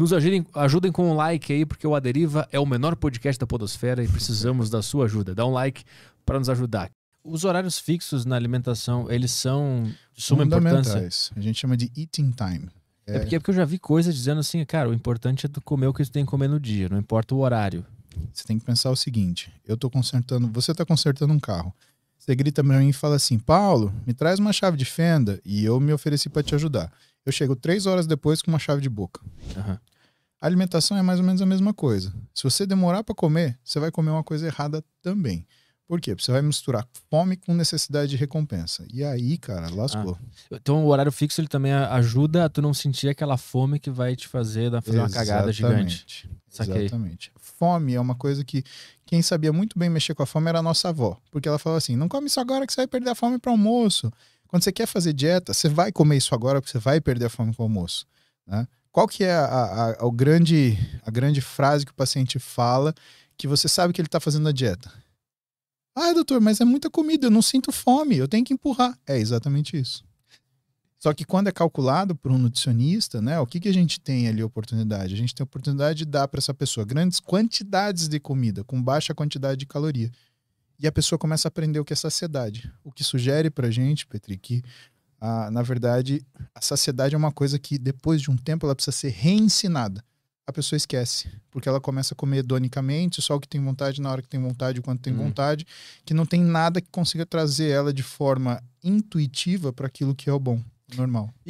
Nos ajudem, ajudem com um like aí, porque o Aderiva é o menor podcast da Podosfera e precisamos da sua ajuda. Dá um like para nos ajudar. Os horários fixos na alimentação, eles são de suma importância. A gente chama de eating time. É, é porque, porque eu já vi coisas dizendo assim, cara, o importante é tu comer o que tu tem que comer no dia, não importa o horário. Você tem que pensar o seguinte: eu estou consertando, você está consertando um carro. Você grita para mim e fala assim: Paulo, me traz uma chave de fenda e eu me ofereci para te ajudar. Eu chego três horas depois com uma chave de boca. Uhum. A alimentação é mais ou menos a mesma coisa. Se você demorar para comer, você vai comer uma coisa errada também. Por quê? Porque você vai misturar fome com necessidade de recompensa. E aí, cara, lascou. Ah, então o horário fixo ele também ajuda a tu não sentir aquela fome que vai te fazer, fazer Exatamente. uma cagada gigante. Saquei. Exatamente. Fome é uma coisa que quem sabia muito bem mexer com a fome era a nossa avó. Porque ela falava assim: não come isso agora que você vai perder a fome para almoço. Quando você quer fazer dieta, você vai comer isso agora porque você vai perder a fome com o almoço. Né? Qual que é a, a, a, o grande, a grande frase que o paciente fala que você sabe que ele está fazendo a dieta? Ah, doutor, mas é muita comida, eu não sinto fome, eu tenho que empurrar. É exatamente isso. Só que quando é calculado por um nutricionista, né, o que, que a gente tem ali oportunidade? A gente tem a oportunidade de dar para essa pessoa grandes quantidades de comida com baixa quantidade de caloria. E a pessoa começa a aprender o que é saciedade. O que sugere para gente, Petri, que ah, na verdade, a saciedade é uma coisa que depois de um tempo ela precisa ser reensinada. A pessoa esquece, porque ela começa a comer hedonicamente, só o que tem vontade, na hora que tem vontade, quando tem hum. vontade, que não tem nada que consiga trazer ela de forma intuitiva para aquilo que é o bom, normal. E